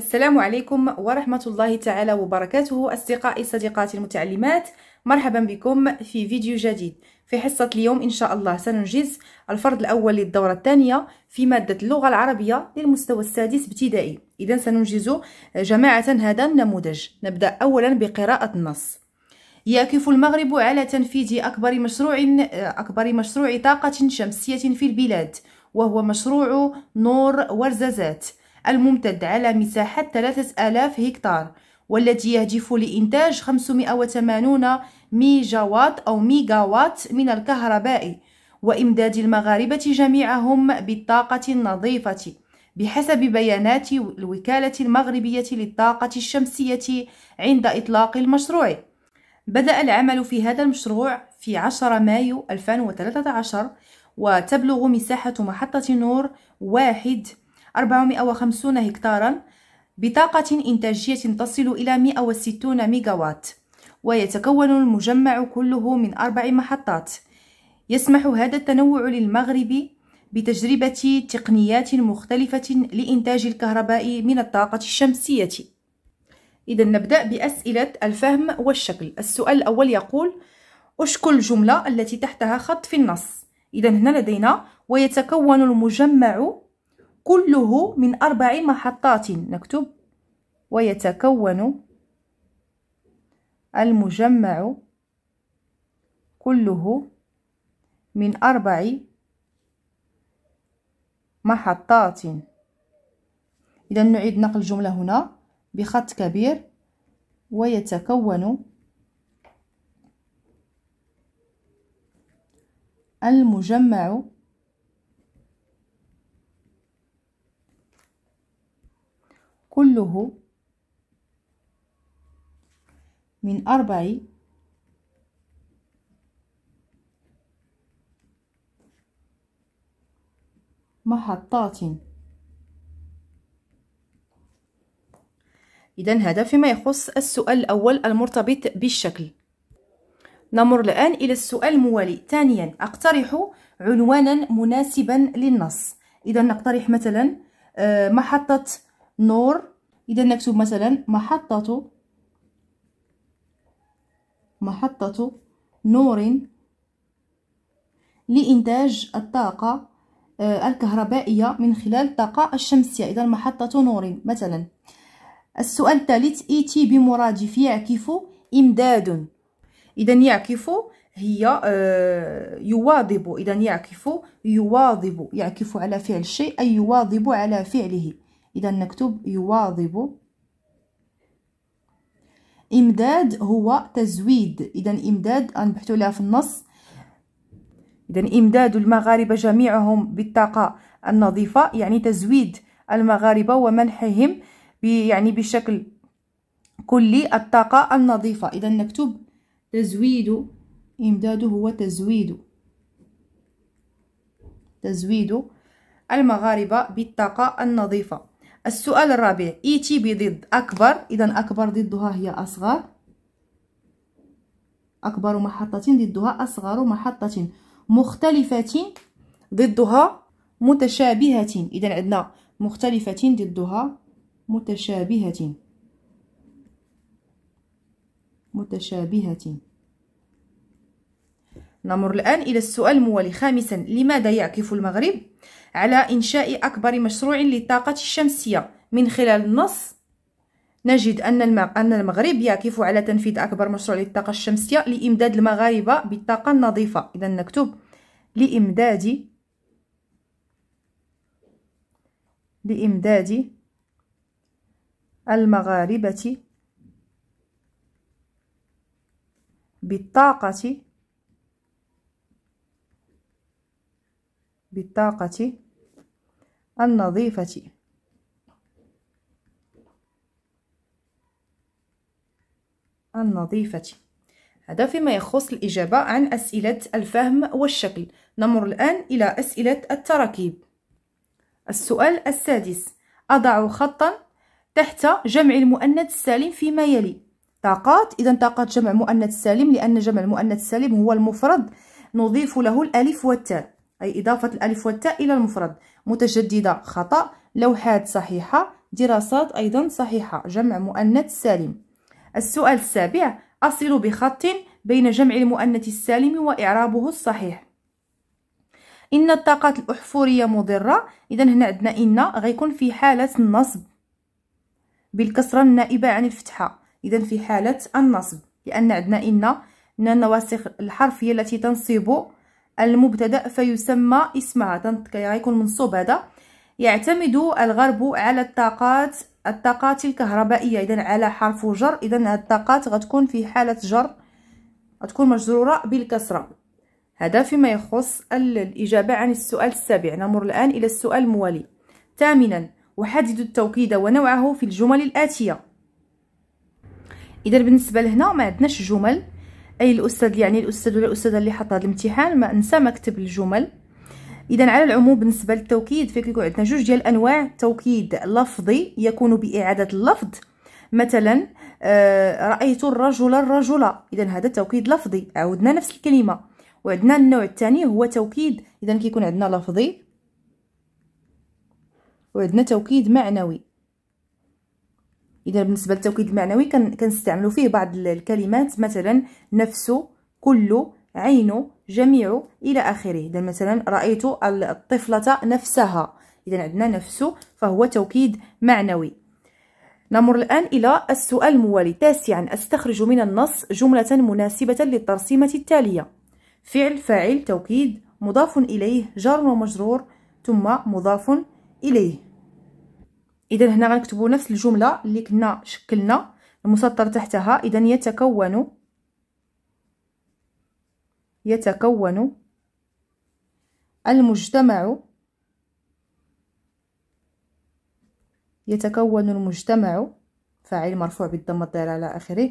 السلام عليكم ورحمة الله تعالى وبركاته أصدقائي صديقاتي المتعلمات مرحبا بكم في فيديو جديد في حصة اليوم إن شاء الله سننجز الفرض الأول للدورة الثانية في مادة اللغة العربية للمستوى السادس ابتدائي إذا سننجز جماعة هذا النموذج نبدأ أولا بقراءة النص يكف المغرب على تنفيذ أكبر مشروع أكبر مشروع طاقة شمسية في البلاد وهو مشروع نور ورزازات الممتد على مساحة 3000 هكتار والتي يهدف لإنتاج 580 ميجاوات أو ميجاوات من الكهرباء وإمداد المغاربة جميعهم بالطاقة النظيفة بحسب بيانات الوكالة المغربية للطاقة الشمسية عند إطلاق المشروع بدأ العمل في هذا المشروع في 10 مايو 2013 وتبلغ مساحة محطة نور واحد 450 هكتارا بطاقة إنتاجية تصل إلى 160 ميجاوات ويتكون المجمع كله من أربع محطات يسمح هذا التنوع للمغرب بتجربة تقنيات مختلفة لإنتاج الكهرباء من الطاقة الشمسية إذا نبدأ بأسئلة الفهم والشكل السؤال الأول يقول أشكل الجملة التي تحتها خط في النص إذا هنا لدينا ويتكون المجمع كله من أربع محطات نكتب ويتكون المجمع كله من أربع محطات إذا نعيد نقل الجملة هنا بخط كبير ويتكون المجمع كله من أربع محطات إذا هذا فيما يخص السؤال الأول المرتبط بالشكل نمر الآن إلى السؤال الموالي ثانيا أقترح عنوانا مناسبا للنص إذا نقترح مثلا آه، محطة نور إذا نكتب مثلا محطة محطة نور لإنتاج الطاقة آه، الكهربائية من خلال الطاقة الشمسية إذا محطة نور مثلا السؤال الثالث إيتي بمرادف يعكف إمداد إذا يعكف هي آه، يواظب إذا يعكف يواظب يعكف على فعل شيء أي يواظب على فعله إذا نكتب يواظب إمداد هو تزويد إذا إمداد نبحثوا لها في النص إذا إمداد المغاربة جميعهم بالطاقة النظيفة يعني تزويد المغاربة ومنحهم يعني بشكل كلي الطاقة النظيفة إذا نكتب تزويد إمداد هو تزويد تزويد المغاربة بالطاقة النظيفة السؤال الرابع اي تي بي ضد أكبر إذا أكبر ضدها هي أصغر أكبر محطة ضدها أصغر محطة مختلفة ضدها متشابهة إذا عندنا مختلفة ضدها متشابهة متشابهة نمر الآن إلى السؤال الموالي خامسا لماذا يعكف المغرب على إنشاء أكبر مشروع للطاقة الشمسية من خلال النص نجد أن المغرب يعكف على تنفيذ أكبر مشروع للطاقة الشمسية لإمداد المغاربة بالطاقة النظيفة إذا نكتب لإمداد لإمداد المغاربة بالطاقة بالطاقة النظيفة النظيفة هذا فيما يخص الإجابة عن أسئلة الفهم والشكل نمر الآن إلى أسئلة التراكيب السؤال السادس أضع خطا تحت جمع المؤنث السالم فيما يلي طاقات إذا طاقات جمع مؤنث سالم لأن جمع المؤنث السالم هو المفرد نضيف له الألف والتاء أي إضافة الألف والتاء إلى المفرد متجددة خطأ لوحات صحيحة دراسات أيضا صحيحة جمع مؤنث سالم السؤال السابع أصل بخط بين جمع المؤنث السالم وإعرابه الصحيح إن الطاقات الأحفورية مضرة إذا هنا عندنا إن غيكون في حالة النصب بالكسرة النائبة عن الفتحة إذا في حالة النصب لأن عندنا إن إن النواسخ الحرفية التي تنصب المبتدا فيسمى اسمها دونك غيكون منصوب هذا يعتمد الغرب على الطاقات الطاقات الكهربائيه اذا على حرف جر اذا هاد الطاقات غتكون في حاله جر غتكون مجروره بالكسره هذا فيما يخص الاجابه عن السؤال السابع نمر الان الى السؤال الموالي ثامنا وحدد التوكيد ونوعه في الجمل الاتيه اذا بالنسبه لهنا ما عندناش جمل اي الاستاذ يعني الاستاذ ولا الاستاذه اللي حط هذا الامتحان ما نسى ما كتب الجمل اذا على العموم بالنسبه للتوكيد فكيكون عندنا جوج ديال انواع توكيد لفظي يكون باعاده اللفظ مثلا آه، رايت الرجل الرجل اذا هذا توكيد لفظي عودنا نفس الكلمه وعندنا النوع الثاني هو توكيد اذا كيكون عندنا لفظي وعندنا توكيد معنوي اذا بالنسبه للتوكيد المعنوي كنستعملوا فيه بعض الكلمات مثلا نفسه كله عينه جميع الى اخره اذا مثلا رايت الطفله نفسها اذا عندنا نفسه فهو توكيد معنوي نمر الآن إلى السؤال الموالي تاسعا أستخرج من النص جملة مناسبة للترسيمة التالية فعل فاعل توكيد مضاف إليه جار ومجرور ثم مضاف إليه اذا هنا غنكتبوا نفس الجمله اللي كنا شكلنا المسطر تحتها اذا يتكون يتكون المجتمع يتكون المجتمع فاعل مرفوع بالضمه الضيره على اخره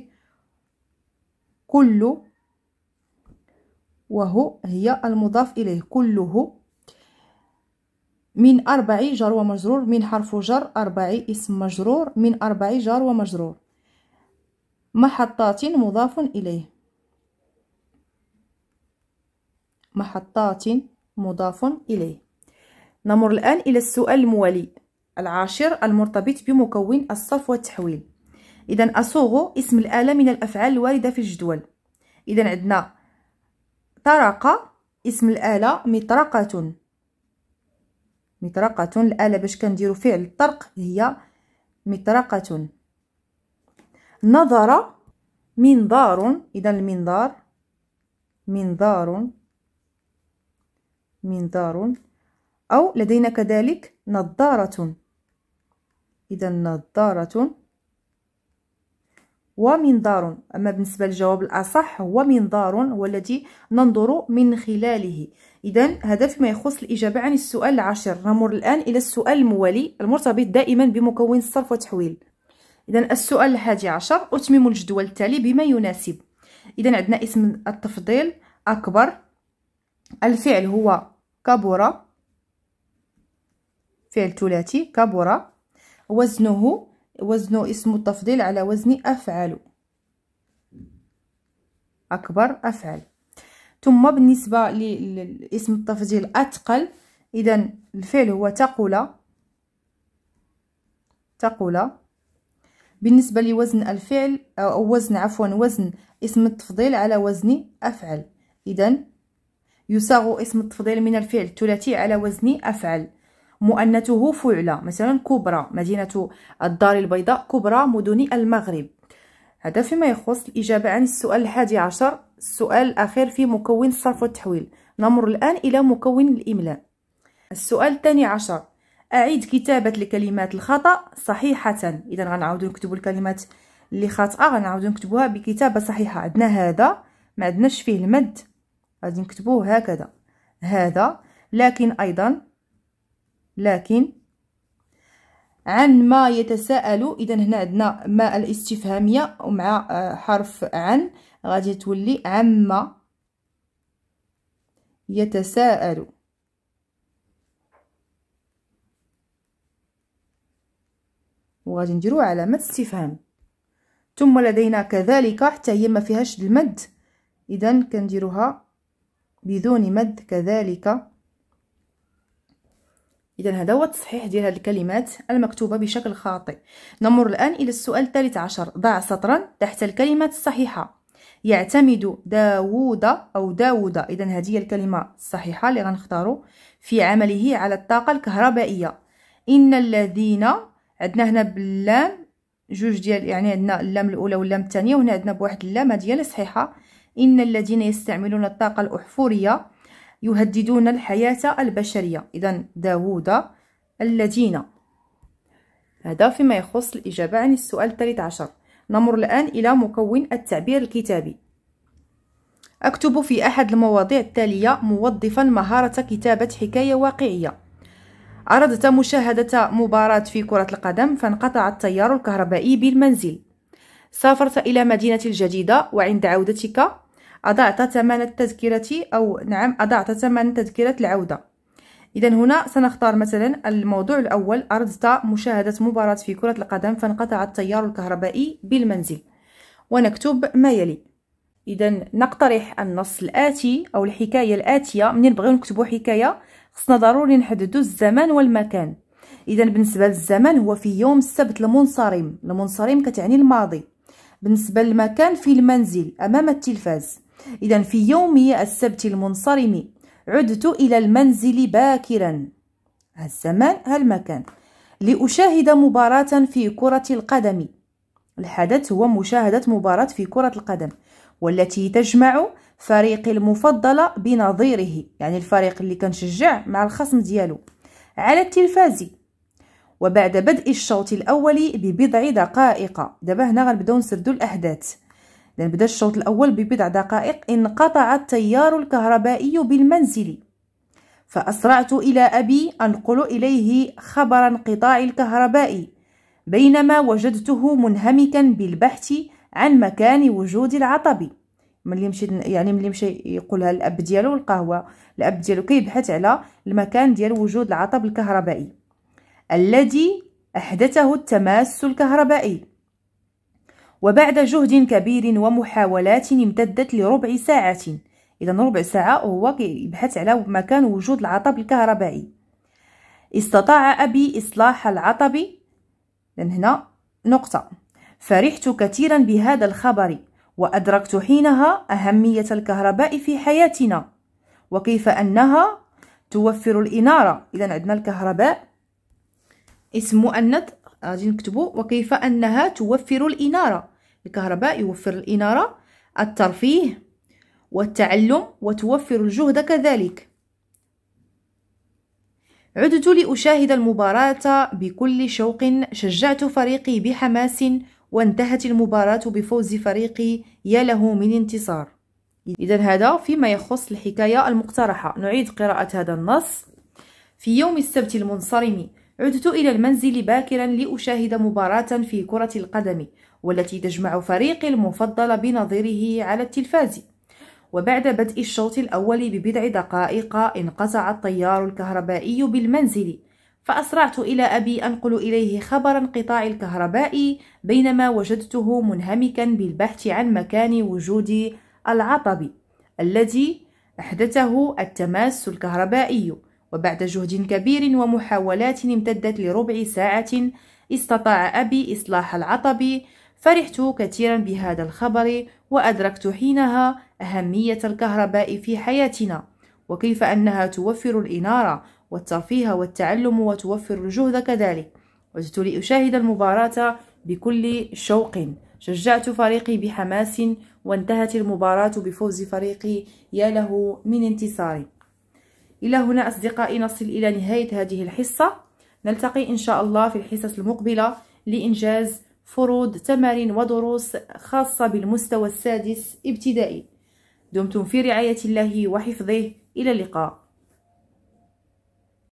كل وهو هي المضاف اليه كله من أربع جار ومجرور من حرف جر أربع اسم مجرور من أربع جار ومجرور محطات مضاف إليه محطات مضاف إليه نمر الآن إلى السؤال الموالي العاشر المرتبط بمكون الصرف والتحويل إذا أصوغ اسم الآلة من الأفعال الواردة في الجدول إذا عندنا طرق اسم الآلة مطرقة مطرقة الآلة باش كنديرو فعل الطرق هي مطرقة نظر منظار إذا المنظار منظار منظار أو لدينا كذلك نظارة إذا نظارة ومنظار أما بالنسبة للجواب الأصح هو منظار والذي ننظر من خلاله إذا هذا فيما يخص الإجابة عن السؤال العاشر نمر الآن إلى السؤال الموالي المرتبط دائما بمكون الصرف وتحويل إذا السؤال الحادي عشر أتمم الجدول التالي بما يناسب إذا عندنا اسم التفضيل أكبر الفعل هو كبر فعل ثلاثي كبر وزنه وزنه اسم التفضيل على وزن أفعل أكبر أفعل ثم بالنسبة لاسم التفضيل أثقل إذا الفعل هو تقول تقول بالنسبة لوزن الفعل أو وزن عفوا وزن اسم التفضيل على وزن أفعل إذا يصاغ اسم التفضيل من الفعل الثلاثي على وزن أفعل مؤنته فعلى مثلا كبرى مدينة الدار البيضاء كبرى مدن المغرب هذا فيما يخص الإجابة عن السؤال الحادي عشر السؤال الأخير في مكون الصرف والتحويل نمر الآن إلى مكون الإملاء السؤال الثاني عشر أعيد كتابة الكلمات الخطأ صحيحة إذا غنعاودو نكتبو الكلمات اللي خاطئة غنعاودو نكتبوها بكتابة صحيحة عندنا هذا ما عندناش فيه المد غادي نكتبوه هكذا هذا لكن أيضا لكن عن ما يتساءل اذا هنا عندنا ما الاستفهاميه ومع آه، حرف عن غادي تولي عما يتساءل وغادي نديرو علامه استفهام ثم لدينا كذلك حتى هي ما فيهاش المد اذا كنديروها بدون مد كذلك اذا هذا هو التصحيح ديال هذه الكلمات المكتوبه بشكل خاطئ نمر الان الى السؤال الثالث عشر ضع سطرا تحت الكلمات الصحيحه يعتمد داوود او داوود اذا هذه هي الكلمه الصحيحه اللي غنختارو في عمله على الطاقه الكهربائيه ان الذين عندنا هنا باللام جوج ديال يعني عندنا اللام الاولى واللام الثانيه وهنا عندنا بواحد اللام ديال صحيحه ان الذين يستعملون الطاقه الاحفوريه يهددون الحياة البشرية إذا داوود الذين هذا فيما يخص الإجابة عن السؤال الثالث عشر نمر الآن إلى مكون التعبير الكتابي أكتب في أحد المواضيع التالية موظفا مهارة كتابة حكاية واقعية أردت مشاهدة مباراة في كرة القدم فانقطع التيار الكهربائي بالمنزل سافرت إلى مدينة الجديدة وعند عودتك أضعت ثمن التذكرة أو نعم أضعت ثمن تذكرة العودة إذا هنا سنختار مثلا الموضوع الأول أردت مشاهدة مباراة في كرة القدم فانقطع التيار الكهربائي بالمنزل ونكتب ما يلي إذا نقترح النص الآتي أو الحكاية الآتية منين نبغيو نكتبو حكاية خصنا ضروري نحددو الزمان والمكان إذا بالنسبة للزمان هو في يوم السبت المنصرم المنصرم كتعني الماضي بالنسبة للمكان في المنزل أمام التلفاز إذا في يوم السبت المنصرم عدت إلى المنزل باكرا هالزمان هالمكان لأشاهد مباراة في كرة القدم الحدث هو مشاهدة مباراة في كرة القدم والتي تجمع فريقي المفضل بنظيره يعني الفريق اللي كنشجع مع الخصم ديالو على التلفاز وبعد بدء الشوط الأول ببضع دقائق دابا هنا غنبداو نسردو الأحداث لأن بدا الشوط الأول ببضع دقائق انقطع التيار الكهربائي بالمنزل فأسرعت إلى أبي أنقل إليه خبر انقطاع الكهرباء بينما وجدته منهمكا بالبحث عن مكان وجود العطب ملي مشي يعني ملي مشي يقولها الاب ديالو القهوه الاب ديالو كيبحث على المكان ديال وجود العطب الكهربائي الذي احدثه التماس الكهربائي وبعد جهد كبير ومحاولات امتدت لربع ساعة إذا ربع ساعة هو يبحث على مكان وجود العطب الكهربائي استطاع أبي إصلاح العطب لأن هنا نقطة فرحت كثيرا بهذا الخبر وأدركت حينها أهمية الكهرباء في حياتنا وكيف أنها توفر الإنارة إذا عندنا الكهرباء اسم مؤنث غادي نكتبو وكيف انها توفر الاناره الكهرباء يوفر الاناره الترفيه والتعلم وتوفر الجهد كذلك عدت لاشاهد المباراه بكل شوق شجعت فريقي بحماس وانتهت المباراه بفوز فريقي يا له من انتصار اذا هذا فيما يخص الحكايه المقترحه نعيد قراءه هذا النص في يوم السبت المنصرم عدت إلى المنزل باكرا لأشاهد مباراة في كرة القدم والتي تجمع فريقي المفضل بنظيره على التلفاز وبعد بدء الشوط الأول ببضع دقائق انقطع التيار الكهربائي بالمنزل فأسرعت إلى أبي أنقل إليه خبر انقطاع الكهرباء بينما وجدته منهمكا بالبحث عن مكان وجود العطب الذي أحدثه التماس الكهربائي وبعد جهد كبير ومحاولات امتدت لربع ساعة استطاع أبي إصلاح العطب فرحت كثيرا بهذا الخبر وأدركت حينها أهمية الكهرباء في حياتنا وكيف أنها توفر الإنارة والترفيه والتعلم وتوفر الجهد كذلك وجدت لأشاهد المباراة بكل شوق شجعت فريقي بحماس وانتهت المباراة بفوز فريقي يا له من انتصار إلى هنا أصدقائي نصل إلى نهاية هذه الحصة نلتقي إن شاء الله في الحصص المقبلة لإنجاز فروض تمارين ودروس خاصة بالمستوى السادس ابتدائي دمتم في رعاية الله وحفظه إلى اللقاء